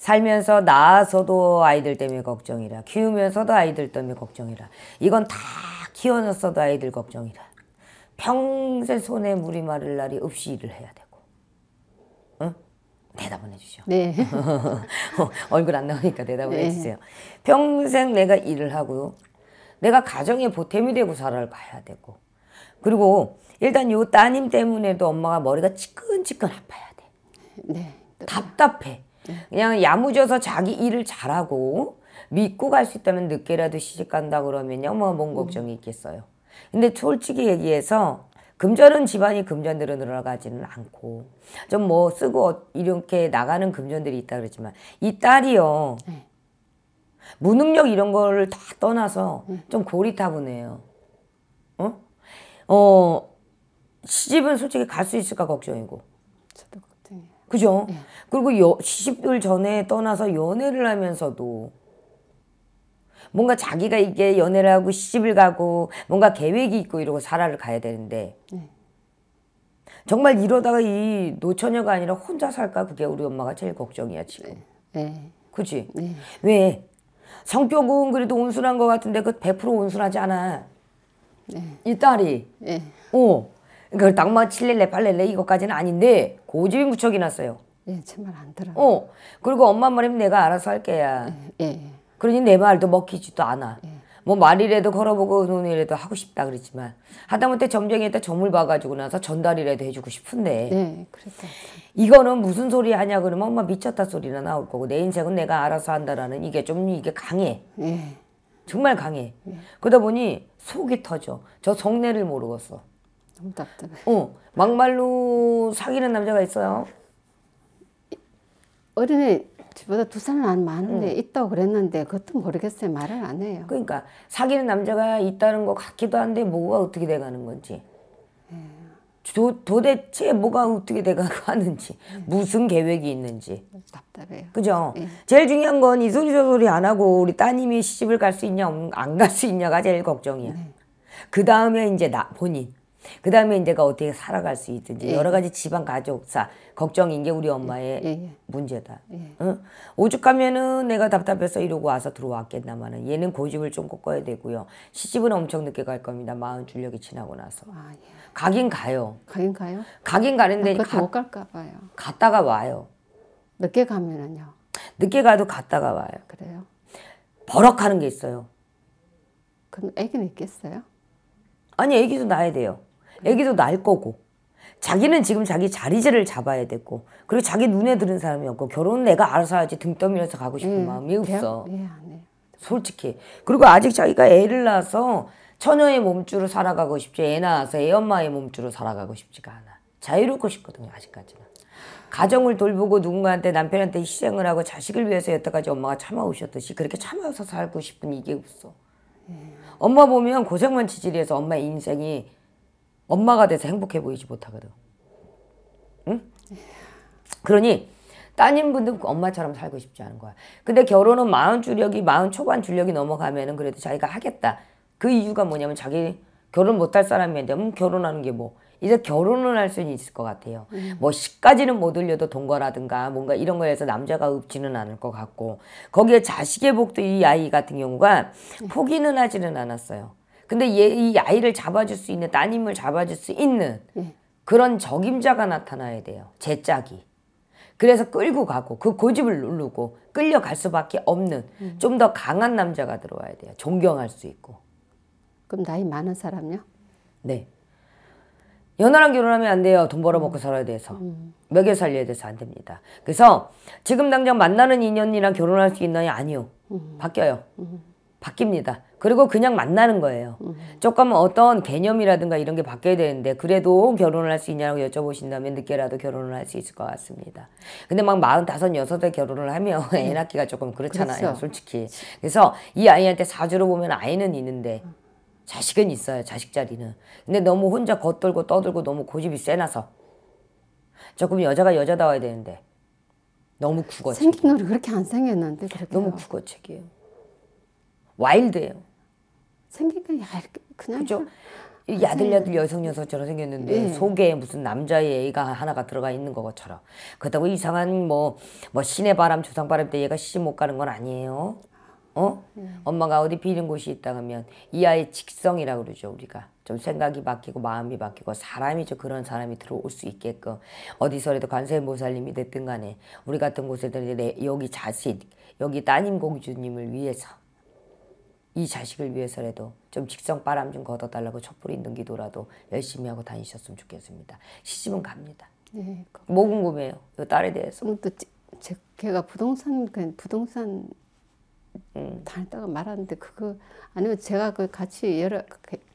살면서 낳아서도 아이들 때문에 걱정이라 키우면서도 아이들 때문에 걱정이라 이건 다 키워놨어도 아이들 걱정이라 평생 손에 물이 마를 날이 없이 일을 해야 되고 응? 대답 보내주죠. 네. 어, 얼굴 안 나오니까 대답을 네. 해주세요. 평생 내가 일을 하고 내가 가정의 보탬이 되고 살아가야 되고 그리고 일단 요 따님 때문에도 엄마가 머리가 치끈치끈 아파야 돼. 네. 답답해. 네. 그냥 야무져서 자기 일을 잘하고 믿고 갈 수 있다면 늦게라도 시집 간다 그러면요 뭐 뭔 걱정이 있겠어요. 근데 솔직히 얘기해서 금전은 집안이 금전대로 늘어나지는 않고 좀 뭐 쓰고 이렇게 나가는 금전들이 있다 그러지만 이 딸이요 네. 무능력 이런 거를 다 떠나서 네. 좀 고리타분해요. 어? 어 시집은 솔직히 갈 수 있을까 걱정이고 그죠? 네. 그리고 여, 시집을 전에 떠나서 연애를 하면서도 뭔가 자기가 이게 연애를 하고 시집을 가고 뭔가 계획이 있고 이러고 살아를 가야 되는데 네. 정말 이러다가 이 노처녀가 아니라 혼자 살까 그게 우리 엄마가 제일 걱정이야 지금. 네. 그지? 네. 왜? 성격은 그래도 온순한 것 같은데 그 100% 온순하지 않아. 네. 이 딸이. 네. 어. 그걸 당마 칠릴래팔릴래 이것까지는 아닌데 고집이 무척이 났어요. 예, 제말안 들어. 어. 그리고 엄마 말이면 내가 알아서 할게야. 예, 예. 예. 그러니 내 말도 먹히지도 않아. 예. 뭐 말이라도 걸어보고 눈이라도 하고 싶다 그랬지만 하다못해 점쟁이한테 점을 봐가지고 나서 전달이라도 해주고 싶은데 네, 그랬어 이거는 무슨 소리 하냐 그러면 엄마 미쳤다 소리나 나올 거고 내 인생은 내가 알아서 한다라는 이게 좀 이게 강해 네. 정말 강해 네. 그러다 보니 속이 터져 저 속내를 모르겠어 너무 답답해. 어, 막말로 사귀는 남자가 있어요. 어린애 저보다 두살 많은데 응. 있다고 그랬는데 그것도 모르겠어요. 말을 안 해요. 그러니까 사귀는 남자가 있다는 것 같기도 한데 뭐가 어떻게 돼가는 건지 네. 도, 도대체 뭐가 어떻게 돼가는지 네. 예. 무슨 계획이 있는지 답답해요. 그죠? 네. 제일 중요한 건 이 소리 저 소리 안 하고 우리 따님이 시집을 갈 수 있냐 안 갈 수 있냐가 제일 걱정이야. 네. 그 다음에 이제 나 본인 그 다음에 내가 어떻게 살아갈 수 있든지 예. 여러 예. 가지 집안 가족사 걱정인 게 우리 엄마의 예. 예, 예. 문제다. 어? 오죽하면은 내가 답답해서 이러고 와서 들어왔겠나마는 얘는 고집을 좀 꺾어야 되고요. 시집은 엄청 늦게 갈 겁니다. 마흔 줄력이 지나고 나서. 아, 가긴 가요. 가긴 가요? 가긴 가는데 아, 가, 못 갈까 봐요. 갔다가 와요. 늦게 가면은요? 늦게 가도 갔다가 와요. 그래요? 버럭하는 게 있어요. 그럼 애기는 있겠어요? 아니 애기도 낳아야 돼요. 애기도 낳을 거고 자기는 지금 자기 자리지를 잡아야 되고 그리고 자기 눈에 드는 사람이 없고 결혼은 내가 알아서 하지등 떠밀어서 가고 싶은 음, 마음이 없어. 예, 네, 솔직히. 그리고 아직 자기가 애를 낳아서 처녀의 몸줄로 살아가고 싶지 애 낳아서 애 엄마의 몸줄로 살아가고 싶지가 않아. 자유롭고 싶거든요 아직까지는. 가정을 돌보고 누군가한테 남편한테 희생을 하고 자식을 위해서 여태까지 엄마가 참아오셨듯이 그렇게 참아서 살고 싶은 이게 없어. 네. 엄마 보면 고생만 지질해서 엄마 인생이 엄마가 돼서 행복해 보이지 못하거든. 응? 그러니 따님분들 엄마처럼 살고 싶지 않은 거야. 근데 결혼은 마흔 주력이 마흔 초반 주력이 넘어가면은 그래도 자기가 하겠다. 그 이유가 뭐냐면 자기 결혼 못할 사람이었는데 음, 결혼하는 게 뭐. 이제 결혼을 할 수는 있을 것 같아요. 음. 뭐 시까지는 못 올려도 동거라든가 뭔가 이런 거에서 남자가 없지는 않을 것 같고 거기에 자식의 복도 이 아이 같은 경우가 음. 포기는 하지는 않았어요. 근데 얘, 이 아이를 잡아줄 수 있는 따님을 잡아줄 수 있는 예. 그런 적임자가 나타나야 돼요. 제 짝이. 그래서 끌고 가고 그 고집을 누르고 끌려갈 수밖에 없는 음. 좀더 강한 남자가 들어와야 돼요. 존경할 수 있고. 그럼 나이 많은 사람요? 네. 연하랑 결혼하면 안 돼요. 돈 벌어먹고 음. 살아야 돼서. 음. 먹여 살려야 돼서 안 됩니다. 그래서 지금 당장 만나는 인연이랑 결혼할 수 있나요? 아니요. 음. 바뀌어요. 음. 바뀝니다. 그리고 그냥 만나는 거예요. 음. 조금 어떤 개념이라든가 이런 게 바뀌어야 되는데 그래도 결혼을 할 수 있냐고 여쭤보신다면 늦게라도 결혼을 할 수 있을 것 같습니다. 근데 막 마흔다섯, 여섯에 결혼을 하면 애 낳기가 조금 그렇잖아요. 그렇죠. 솔직히. 그래서 이 아이한테 사주로 보면 아이는 있는데 자식은 있어요. 자식 자리는. 근데 너무 혼자 겉돌고 떠들고 너무 고집이 세나서 조금 여자가 여자다워야 되는데 너무 국어책. 생긴 거를 그렇게 안 생겼는데 그렇게 너무 국어책이에요. 와일드해요. 생긴 게 그냥 그 야들야들 여성 여성처럼 생겼는데 예. 속에 무슨 남자의 애가 하나가 들어가 있는 것처럼 그렇다고 이상한 뭐뭐 뭐 신의 바람 조상 바람 때 얘가 시집 못 가는 건 아니에요. 어? 예. 엄마가 어디 비는 곳이 있다 하면 이 아이의 직성이라고 그러죠 우리가 좀 생각이 바뀌고 마음이 바뀌고 사람이죠 그런 사람이 들어올 수 있게끔 어디서라도 관세음살님이 됐든 간에 우리 같은 곳에 여기 자식 여기 따님 공주님을 위해서 이 자식을 위해서라도 좀 직성 바람 좀 걷어달라고 촛불 있는 기도라도 열심히 하고 다니셨으면 좋겠습니다. 시집은 갑니다. 네. 뭐 궁금해요? 이 딸에 대해서. 뭐 또 제, 걔가 부동산 그냥 부동산 음. 다녔다가 말하는데 그거 아니면 제가 그 같이 여러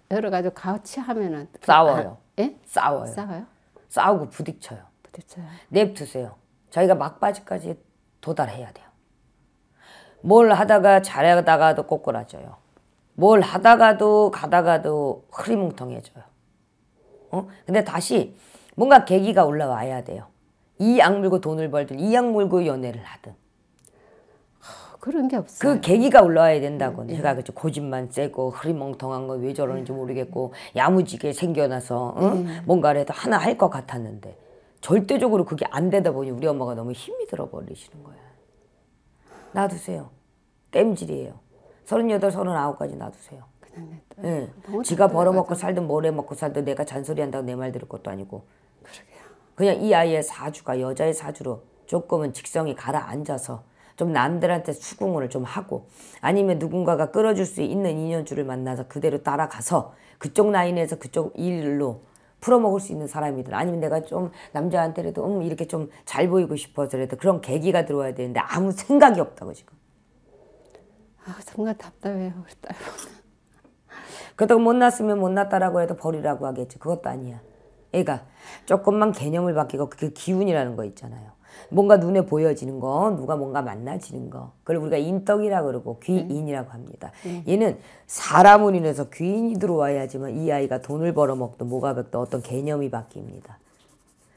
여러 가지 같이 하면은 싸워요. 아, 예? 싸워요. 싸워요? 싸우고 부딪혀요. 부딪혀요. 냅두세요. 저희가 막바지까지 도달해야 돼요. 뭘 하다가 잘하다가도 꼬꾸라져요. 뭘 하다가도 가다가도 흐리멍텅해져요. 어? 근데 다시 뭔가 계기가 올라와야 돼요. 이 악물고 돈을 벌든 이 악물고 연애를 하든. 그런 게 없어요. 그 계기가 올라와야 된다고. 네. 제가 그죠 고집만 세고 흐리멍텅한 거왜 저러는지 모르겠고 야무지게 생겨나서 응? 어? 네. 음. 뭔가라도 하나 할 것 같았는데 절대적으로 그게 안 되다 보니 우리 엄마가 너무 힘이 들어 버리시는 거야. 놔두세요. 땜질이에요. 38, 39까지 놔두세요. 그냥 냅둬. 네. 예. 지가 벌어먹고 맞아. 살든 뭘 해먹고 살든 내가 잔소리한다고 내 말 들을 것도 아니고. 그러게요. 그냥 이 아이의 사주가 여자의 사주로 조금은 직성이 가라앉아서 좀 남들한테 수긍을 좀 하고 아니면 누군가가 끌어줄 수 있는 인연주를 만나서 그대로 따라가서 그쪽 라인에서 그쪽 일로 풀어먹을 수 있는 사람이든 아니면 내가 좀 남자한테라도 음 이렇게 좀 잘 보이고 싶어서라도 그런 계기가 들어와야 되는데 아무 생각이 없다고 지금. 아 정말 답답해요 우리 딸보다. 그렇다못 났으면 못 났다라고 해도 버리라고 하겠지 그것도 아니야. 애가 그러니까 조금만 개념을 바뀌고 그 기운이라는 거 있잖아요. 뭔가 눈에 보여지는 거, 누가 뭔가 만나지는 거. 그걸 우리가 인덕이라 고 그러고 귀인이라고 합니다. 음. 음. 얘는 사람을 인해서 귀인이 들어와야지만 이 아이가 돈을 벌어먹든 뭐가 벽든 어떤 개념이 바뀝니다.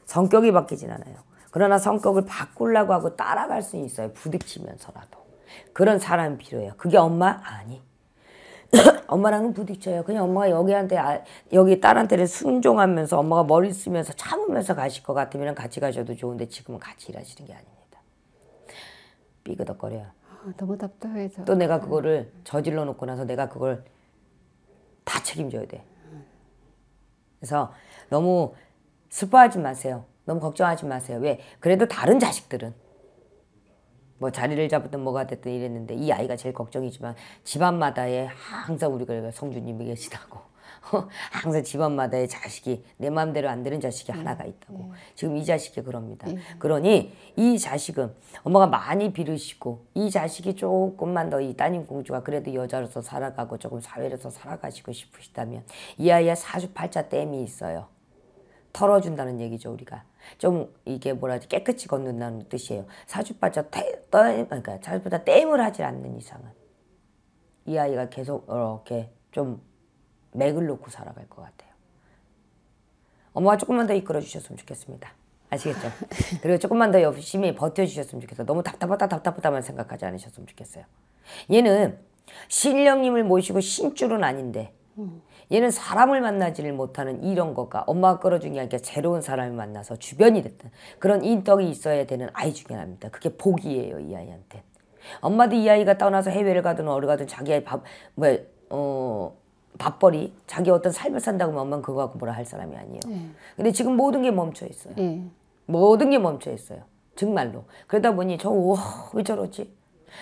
성격이 바뀌진 않아요. 그러나 성격을 바꾸려고 하고 따라갈 수 있어요. 부딪히면서라도. 그런 사람이 필요해요. 그게 엄마? 아니. 엄마랑은 부딪혀요. 그냥 엄마가 여기한테 아, 여기 딸한테는 순종하면서 엄마가 머리 쓰면서 참으면서 가실 것 같으면 같이 가셔도 좋은데 지금은 같이 일하시는 게 아닙니다. 삐그덕거려요. 아, 너무 답답해서. 또 내가 그거를 저질러 놓고 나서 내가 그걸 다 책임져야 돼. 그래서 너무 슬퍼하지 마세요. 너무 걱정하지 마세요. 왜? 그래도 다른 자식들은 뭐 자리를 잡든 뭐가 됐든 이랬는데 이 아이가 제일 걱정이지만 집안마다에 항상 우리가 그 성주님이 계시다고 항상 집안마다에 자식이 내 마음대로 안 되는 자식이 음. 하나가 있다고 음. 지금 이 자식이 그럽니다 음. 그러니 이 자식은 엄마가 많이 비르시고 이 자식이 조금만 더 이 따님 공주가 그래도 여자로서 살아가고 조금 사회로서 살아가시고 싶으시다면 이 아이의 사주팔자 땜이 있어요 털어준다는 얘기죠 우리가 좀 이게 뭐라 하지 깨끗이 걷는다는 뜻이에요. 사주빠자 그러니까 사주빠자 땜을 하질 않는 이상은 이 아이가 계속 이렇게 좀 맥을 놓고 살아갈 것 같아요. 엄마가 조금만 더 이끌어 주셨으면 좋겠습니다. 아시겠죠? 그리고 조금만 더 열심히 버텨주셨으면 좋겠어요. 너무 답답하다 답답하다만 생각하지 않으셨으면 좋겠어요. 얘는 신령님을 모시고 신줄은 아닌데 음. 얘는 사람을 만나지를 못하는 이런 것과 엄마가 끌어준 게 아니라 새로운 사람을 만나서 주변이 됐던 그런 인덕이 있어야 되는 아이 중에 하나입니다. 그게 복이에요 이 아이한테. 엄마도 이 아이가 떠나서 해외를 가든 어디 가든 자기 아 밥, 뭐, 어, 밥벌이 자기 어떤 삶을 산다고 하면 엄마는 그거 갖고 뭐라 할 사람이 아니에요. 네. 근데 지금 모든 게 멈춰 있어요. 네. 모든 게 멈춰 있어요. 정말로. 그러다 보니 저, 우와, 어, 왜 저러지?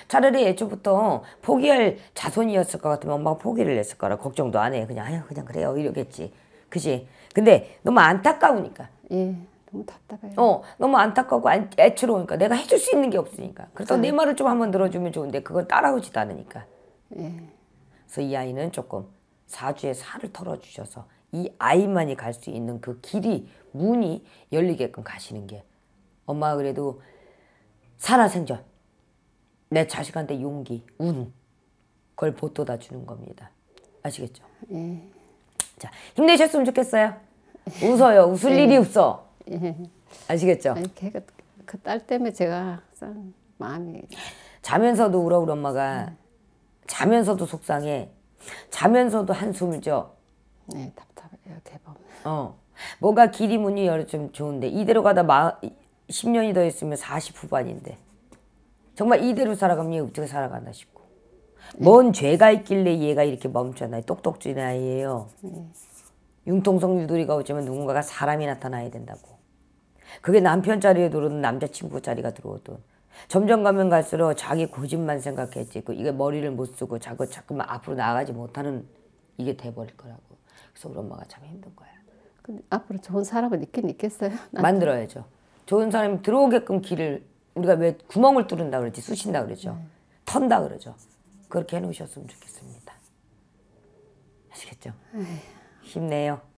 차라리 애초부터 포기할 자손이었을 것 같으면 엄마가 포기를 했을 거라 걱정도 안 해. 그냥 아유 그냥 그래요 이러겠지. 그지? 근데 너무 안타까우니까. 예. 너무 답답해요. 어, 너무 안타깝고 안, 애처로우니까 내가 해줄 수 있는 게 없으니까. 그래서 네. 내 말을 좀 한번 들어주면 좋은데 그걸 따라오지도 않으니까. 예. 그래서 이 아이는 조금 사주에 살을 털어주셔서 이 아이만이 갈 수 있는 그 길이 문이 열리게끔 가시는 게 엄마가 그래도 살아생전 내 자식한테 용기, 운 그걸 보도다 주는 겁니다. 아시겠죠? 예. 자 힘내셨으면 좋겠어요. 웃어요. 웃을 예. 일이 없어. 예. 아시겠죠? 아니, 걔가 그딸 그 때문에 제가 항상 마음이 자면서도 울어 우리 엄마가 네. 자면서도 속상해. 자면서도 한숨을 져. 네 답답해요 대범. 어 뭔가 길이 문이 열좀 좋은데 이대로 가다 마 10년이 더 있으면 40 후반인데. 정말 이대로 살아가면 어떻게 살아가나 싶고 뭔 네. 죄가 있길래 얘가 이렇게 멈춘 아 똑똑진 아이예요 네. 융통성 유도리가 어쩌면 누군가가 사람이 나타나야 된다고 그게 남편 자리에 들어오든 남자친구 자리가 들어오든 점점 가면 갈수록 자기 고집만 생각했지 그 이게 머리를 못 쓰고 자꾸 자꾸만 앞으로 나가지 못하는 이게 돼버릴 거라고 그래서 우리 엄마가 참 힘든 거야 근데 앞으로 좋은 사람은 있긴 있겠어요? 만들어야죠 좋은 사람이 들어오게끔 길을 우리가 왜 구멍을 뚫는다 그러지 쑤신다 그러죠. 네. 턴다 그러죠. 그렇게 해놓으셨으면 좋겠습니다. 아시겠죠? 에이. 힘내요.